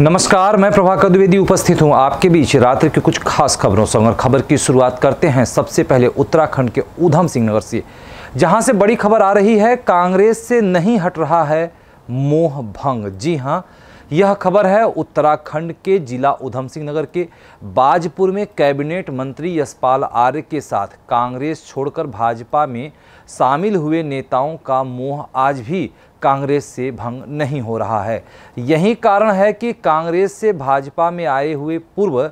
नमस्कार मैं प्रभाकर द्विवेदी उपस्थित हूं आपके बीच रात्रि की कुछ खास खबरों से और खबर की शुरुआत करते हैं सबसे पहले उत्तराखंड के ऊधम सिंह नगर से जहां से बड़ी खबर आ रही है कांग्रेस से नहीं हट रहा है मोह भंग जी हां यह खबर है उत्तराखंड के जिला उधम सिंह नगर के बाजपुर में कैबिनेट मंत्री यशपाल आर्य के साथ कांग्रेस छोड़कर भाजपा में शामिल हुए नेताओं का मोह आज भी कांग्रेस से भंग नहीं हो रहा है यही कारण है कि कांग्रेस से भाजपा में आए हुए पूर्व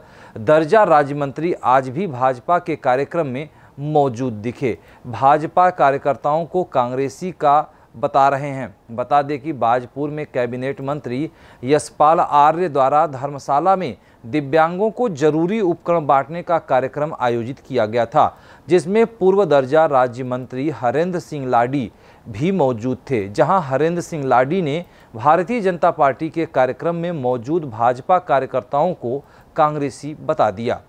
दर्जा राज्य मंत्री आज भी भाजपा के कार्यक्रम में मौजूद दिखे भाजपा कार्यकर्ताओं को कांग्रेसी का बता रहे हैं बता दें कि बाजपुर में कैबिनेट मंत्री यशपाल आर्य द्वारा धर्मशाला में दिव्यांगों को जरूरी उपकरण बांटने का कार्यक्रम आयोजित किया गया था जिसमें पूर्व दर्जा राज्य मंत्री हरेंद्र सिंह लाडी भी मौजूद थे जहां हरेंद्र सिंह लाडी ने भारतीय जनता पार्टी के कार्यक्रम में मौजूद भाजपा कार्यकर्ताओं को कांग्रेसी बता दिया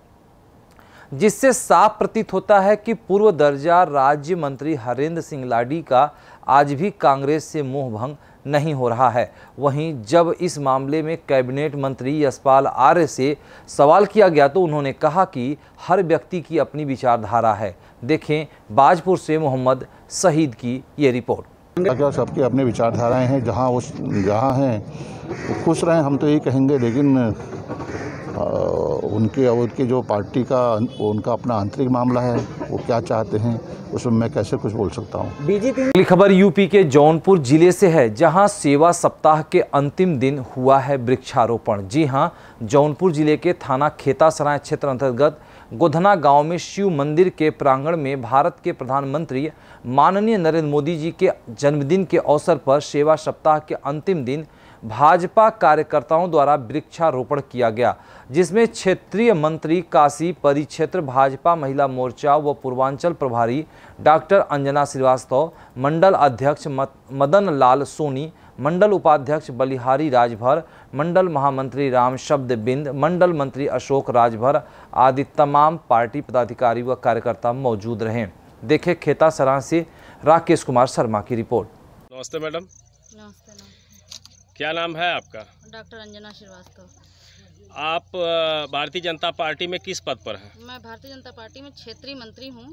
जिससे साफ प्रतीत होता है कि पूर्व दर्जा राज्य मंत्री हरेंद्र सिंह लाडी का आज भी कांग्रेस से भंग नहीं हो रहा है वहीं जब इस मामले में कैबिनेट मंत्री यशपाल आर्य से सवाल किया गया तो उन्होंने कहा कि हर व्यक्ति की अपनी विचारधारा है देखें बाजपुर से मोहम्मद शहीद की ये रिपोर्ट क्या सबके अपने विचारधाराएं हैं जहां उस जहां हैं खुश रहें हम तो ये कहेंगे लेकिन आ, उनके उनके जो पार्टी का उनका अपना आंतरिक मामला है वो क्या चाहते हैं उसमें मैं कैसे कुछ बोल सकता हूँ बीजेपी अगली खबर यूपी के जौनपुर जिले से है जहां सेवा सप्ताह के अंतिम दिन हुआ है वृक्षारोपण जी हां जौनपुर जिले के थाना खेतासराय क्षेत्र अंतर्गत गोधना गांव में शिव मंदिर के प्रांगण में भारत के प्रधानमंत्री माननीय नरेंद्र मोदी जी के जन्मदिन के अवसर पर सेवा सप्ताह के अंतिम दिन भाजपा कार्यकर्ताओं द्वारा वृक्षारोपण किया गया जिसमें क्षेत्रीय मंत्री काशी परिक्षेत्र भाजपा महिला मोर्चा व पूर्वांचल प्रभारी डॉक्टर अंजना श्रीवास्तव मंडल अध्यक्ष मदन लाल सोनी मंडल उपाध्यक्ष बलिहारी राजभर मंडल महामंत्री राम शब्द बिंद मंडल मंत्री अशोक राजभर आदि तमाम पार्टी पदाधिकारी व कार्यकर्ता मौजूद रहे देखे खेता सरा से राकेश कुमार शर्मा की रिपोर्ट नमस्ते मैडम क्या नाम है आपका डॉक्टर अंजना श्रीवास्तव आप भारतीय जनता पार्टी में किस पद पर हैं मैं भारतीय जनता पार्टी में क्षेत्रीय मंत्री हूँ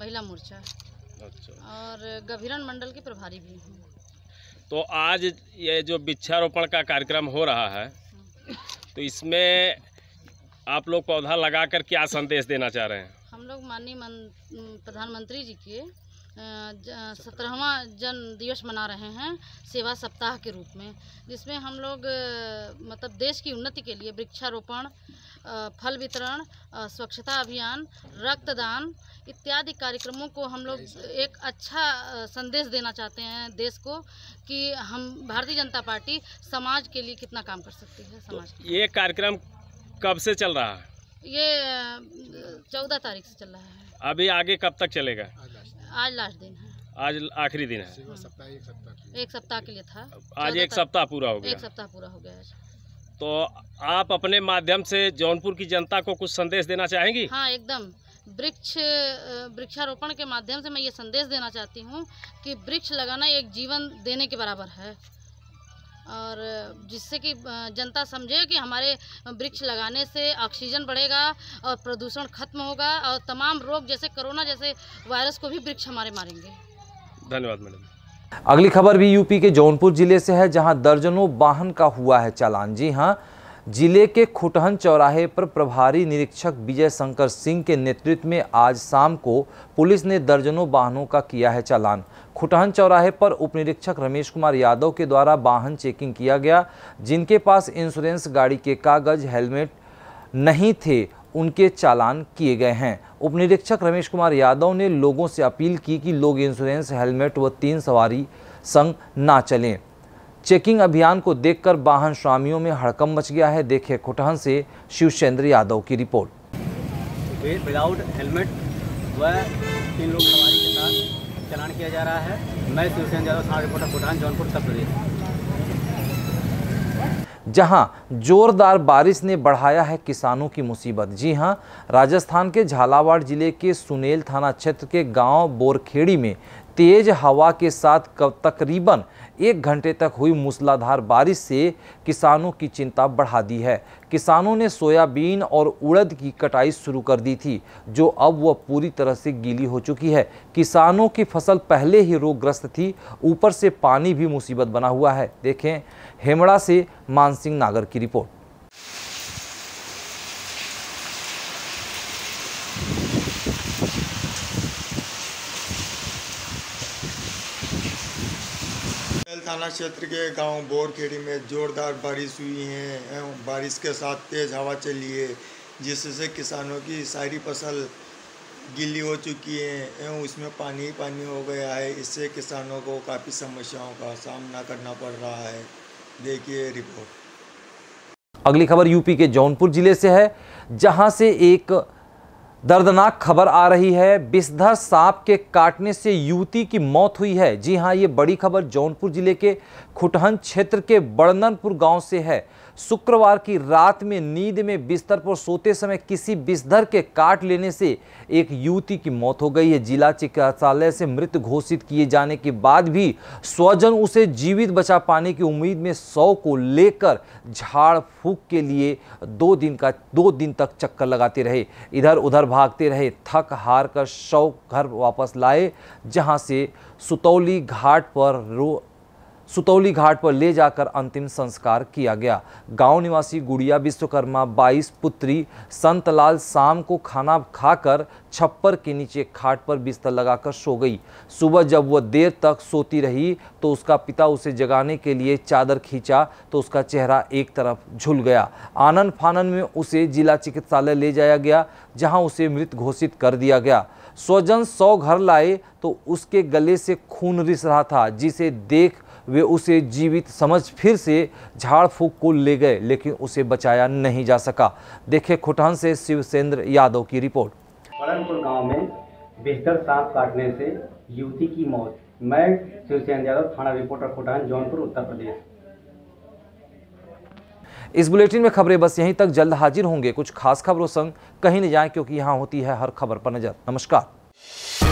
महिला मोर्चा अच्छा और गभीरन मंडल की प्रभारी भी हूँ तो आज ये जो वृक्षारोपण का कार्यक्रम हो रहा है तो इसमें आप लोग पौधा लगा कर क्या संदेश देना चाह रहे हैं हम लोग माननीय प्रधानमंत्री जी के सत्रहवा जन दिवस मना रहे हैं सेवा सप्ताह के रूप में जिसमें हम लोग मतलब देश की उन्नति के लिए वृक्षारोपण फल वितरण स्वच्छता अभियान रक्तदान इत्यादि कार्यक्रमों को हम लोग एक अच्छा संदेश देना चाहते हैं देश को कि हम भारतीय जनता पार्टी समाज के लिए कितना काम कर सकती है समाज तो ये कार्यक्रम कब से चल रहा है ये चौदह तारीख से चल रहा है अभी आगे कब तक चलेगा आज लास्ट दिन है आज आखिरी दिन है एक सप्ताह के लिए था आज एक सप्ताह पूरा हो गया एक सप्ताह पूरा हो गया तो आप अपने माध्यम से जौनपुर की जनता को कुछ संदेश देना चाहेंगी हाँ एकदम वृक्ष वृक्षारोपण के माध्यम से मैं ये संदेश देना चाहती हूँ कि वृक्ष लगाना एक जीवन देने के बराबर है और जिससे कि जनता समझे कि हमारे वृक्ष लगाने से ऑक्सीजन बढ़ेगा और प्रदूषण खत्म होगा और तमाम रोग जैसे कोरोना जैसे वायरस को भी वृक्ष हमारे मारेंगे धन्यवाद मैडम अगली खबर भी यूपी के जौनपुर जिले से है जहां दर्जनों वाहन का हुआ है चालान जी हां जिले के खुटहन चौराहे पर प्रभारी निरीक्षक विजय शंकर सिंह के नेतृत्व में आज शाम को पुलिस ने दर्जनों वाहनों का किया है चालान खुटहन चौराहे पर उप निरीक्षक रमेश कुमार यादव के द्वारा वाहन चेकिंग किया गया जिनके पास इंश्योरेंस गाड़ी के कागज हेलमेट नहीं थे उनके चालान किए गए हैं उपनिरीक्षक रमेश कुमार यादव ने लोगों से अपील की कि लोग इंश्योरेंस हेलमेट व तीन सवारी संग ना चलें चेकिंग अभियान को देखकर वाहन स्वामियों में हड़कम मच गया है देखे खुटहन से शिवचंद्र यादव की रिपोर्ट विदाउट हेलमेट व तीन लोग सवारी के साथ चलान किया जा रहा है मैं शिवचंद्र यादव थाना रिपोर्टर खुटहन जौनपुर उत्तर प्रदेश जहां जोरदार बारिश ने बढ़ाया है किसानों की मुसीबत जी हां राजस्थान के झालावाड़ जिले के सुनेल थाना क्षेत्र के गांव बोरखेड़ी में तेज हवा के साथ तकरीबन एक घंटे तक हुई मूसलाधार बारिश से किसानों की चिंता बढ़ा दी है किसानों ने सोयाबीन और उड़द की कटाई शुरू कर दी थी जो अब वह पूरी तरह से गीली हो चुकी है किसानों की फसल पहले ही रोगग्रस्त थी ऊपर से पानी भी मुसीबत बना हुआ है देखें हेमड़ा से मानसिंह नागर की रिपोर्ट थाना क्षेत्र के गांव बोरखेड़ी में जोरदार बारिश हुई है एवं बारिश के साथ तेज़ हवा चली है जिससे किसानों की सारी फसल गीली हो चुकी है एवं उसमें पानी ही पानी हो गया है इससे किसानों को काफ़ी समस्याओं का सामना करना पड़ रहा है देखिए रिपोर्ट अगली खबर यूपी के जौनपुर जिले से है जहां से एक दर्दनाक खबर आ रही है बिस्धर सांप के काटने से युवती की मौत हुई है जी हां ये बड़ी खबर जौनपुर जिले के खुटहन क्षेत्र के बड़ननपुर गांव से है शुक्रवार की रात में नींद में बिस्तर पर सोते समय किसी बिस्तर के काट लेने से एक युवती की मौत हो गई है जिला चिकित्सालय से मृत घोषित किए जाने के बाद भी स्वजन उसे जीवित बचा पाने की उम्मीद में शव को लेकर झाड़ फूक के लिए दो दिन का दो दिन तक चक्कर लगाते रहे इधर उधर भागते रहे थक हार कर शव घर वापस लाए जहां से सुतौली घाट पर रो सुतौली घाट पर ले जाकर अंतिम संस्कार किया गया गांव निवासी गुड़िया विश्वकर्मा 22 पुत्री संतलाल शाम को खाना खाकर छप्पर के नीचे खाट पर बिस्तर लगाकर सो गई सुबह जब वह देर तक सोती रही तो उसका पिता उसे जगाने के लिए चादर खींचा तो उसका चेहरा एक तरफ झुल गया आनंद फानन में उसे जिला चिकित्सालय ले जाया गया जहां उसे मृत घोषित कर दिया गया स्वजन सौ घर लाए तो उसके गले से खून रिस रहा था जिसे देख वे उसे जीवित समझ फिर से झाड़ फूक को ले गए लेकिन उसे बचाया नहीं जा सका देखे खुटान से शिवसेन्द्र यादव की रिपोर्ट परमपुर गांव में बेहतर सांप काटने से युवती की मौत मैं शिवसेन्द्र यादव थाना रिपोर्टर खुटान जौनपुर उत्तर प्रदेश इस बुलेटिन में खबरें बस यहीं तक जल्द हाजिर होंगे कुछ खास खबरों संग कहीं नहीं जाए क्योंकि यहाँ होती है हर खबर पर नजर नमस्कार